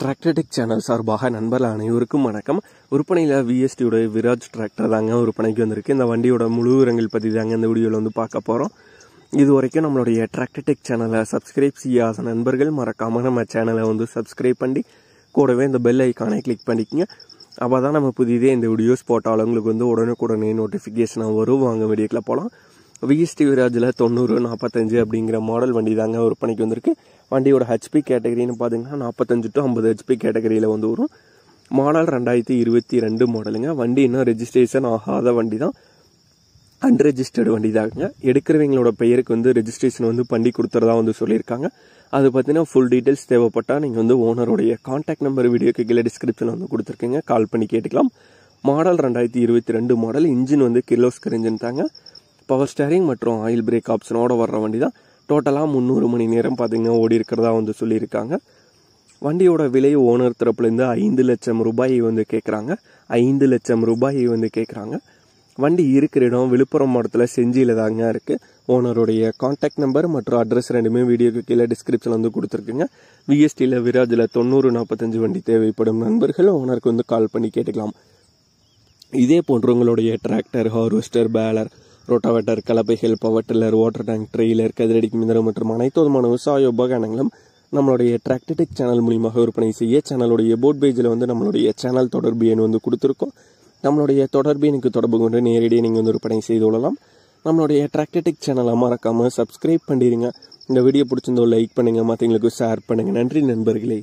Tractor Tech channel சார்பாக நண்பர்கள் அனைவருக்கும் வணக்கம் விற்பனையில் விஎஸ்டியுடைய விராஜ் டிராக்டர் தாங்க விற்பனைக்கு வந்திருக்கு இந்த வண்டியோட முழு விவரங்கள் பற்றி தாங்க இந்த வீடியோவில் வந்து பார்க்க போகிறோம் இது வரைக்கும் நம்மளுடைய டிராக்டர்டெக் சேனலை சப்ஸ்கிரைப் செய்யாத நண்பர்கள் மறக்காமல் நம்ம சேனலை வந்து சப்ஸ்கிரைப் பண்ணி கூடவே இந்த பெல் ஐக்கானை கிளிக் பண்ணிக்கோங்க அப்போ தான் நம்ம புதிதே இந்த வீடியோஸ் போட்டாலும் உங்களுக்கு வந்து உடனுக்குடனே நோட்டிஃபிகேஷனாக வரும் வாங்க வீடியோக்கில் போகலாம் விஎஸ்டி விராஜில் தொண்ணூறு நாற்பத்தஞ்சு அப்படிங்கிற மாடல் வண்டி தாங்க விற்பனைக்கு வந்திருக்கு வண்டியோட ஹெச்பி கேட்டகரின்னு பார்த்தீங்கன்னா நாற்பத்தஞ்சு டு ஐம்பது ஹெச்பி கேட்டகரியில் வந்து வரும் மாடல் ரெண்டாயிரத்தி இருபத்தி ரெண்டு மாடலுங்க வண்டி இன்னும் ரெஜிஸ்ட்ரேஷன் ஆகாத வண்டி தான் அன்ரெஜிஸ்டர்டு வண்டி தாங்க எடுக்கிறவங்களோட பெயருக்கு வந்து ரெஜிஸ்ட்ரேஷன் வந்து பண்ணி கொடுத்துறதா வந்து சொல்லியிருக்காங்க அது பார்த்தீங்கன்னா ஃபுல் டீட்டெயில்ஸ் தேவைப்பட்டால் நீங்கள் வந்து ஓனருடைய கான்டாக்ட் நம்பர் வீடியோக்கு கீழே டிஸ்கிரிப்ஷனில் வந்து கொடுத்துருக்கீங்க கால் பண்ணி கேட்டுக்கலாம் மாடல் ரெண்டாயிரத்தி இருபத்தி ரெண்டு மாடல் இன்ஜின் வந்து கிர்லோஸ்கர் இன்ஜின் தாங்க பவர் ஸ்டேரிங் மற்றும் ஆயில் பிரேக் ஆப்ஷனோடு வர்ற வண்டி தான் டோட்டலாக முந்நூறு மணி நேரம் பார்த்திங்கன்னா ஓடி இருக்கிறதா வந்து சொல்லியிருக்காங்க வண்டியோட விலை ஓனர் தரப்புலேருந்து ஐந்து லட்சம் ரூபாய் வந்து கேட்குறாங்க ஐந்து லட்சம் ரூபாய் வந்து கேட்குறாங்க வண்டி இருக்கிற இடம் விழுப்புரம் மாவட்டத்தில் செஞ்சியில் தாங்க இருக்குது ஓனருடைய கான்டாக்ட் நம்பர் மற்றும் அட்ரஸ் ரெண்டுமே வீடியோக்கு கீழே டிஸ்கிரிப்ஷனில் வந்து கொடுத்துருக்குங்க விஎஸ்டியில் விராஜில் தொண்ணூறு நாற்பத்தஞ்சு வண்டி தேவைப்படும் நண்பர்கள் ஓனருக்கு வந்து கால் பண்ணி கேட்டுக்கலாம் இதே போன்றவங்களுடைய உங்களுடைய டிராக்டர் ஹார்வெஸ்டர் பேலர் ரோட்டாவேட்டர் கலப்பைகள் power tiller water tank trailer கதிரடிக்கு மிந்திரம் மற்றும் அனைத்து விதமான விவசாய உபகரணங்களும் நம்மளுடைய டிராக்டடிக் சேனல் மூலியமாக விற்பனை செய்ய சேனலுடைய போட் பேஜில் வந்து நம்மளுடைய சேனல் தொடர்பு எண் வந்து கொடுத்துருக்கோம் நம்மளுடைய தொடர்பு எனக்கு தொடர்பு கொண்டு நேரடியாக நீங்கள் வந்து விற்பனை செய்து கொள்ளலாம் நம்மளுடைய டிராக்டடிக் சேனலை மறக்காமல் சப்ஸ்கிரைப் பண்ணிடுங்க இந்த வீடியோ பிடிச்சிருந்தோ லைக் பண்ணுங்கள் மற்றவங்களுக்கு ஷேர் பண்ணுங்கள் நன்றி நண்பர்களே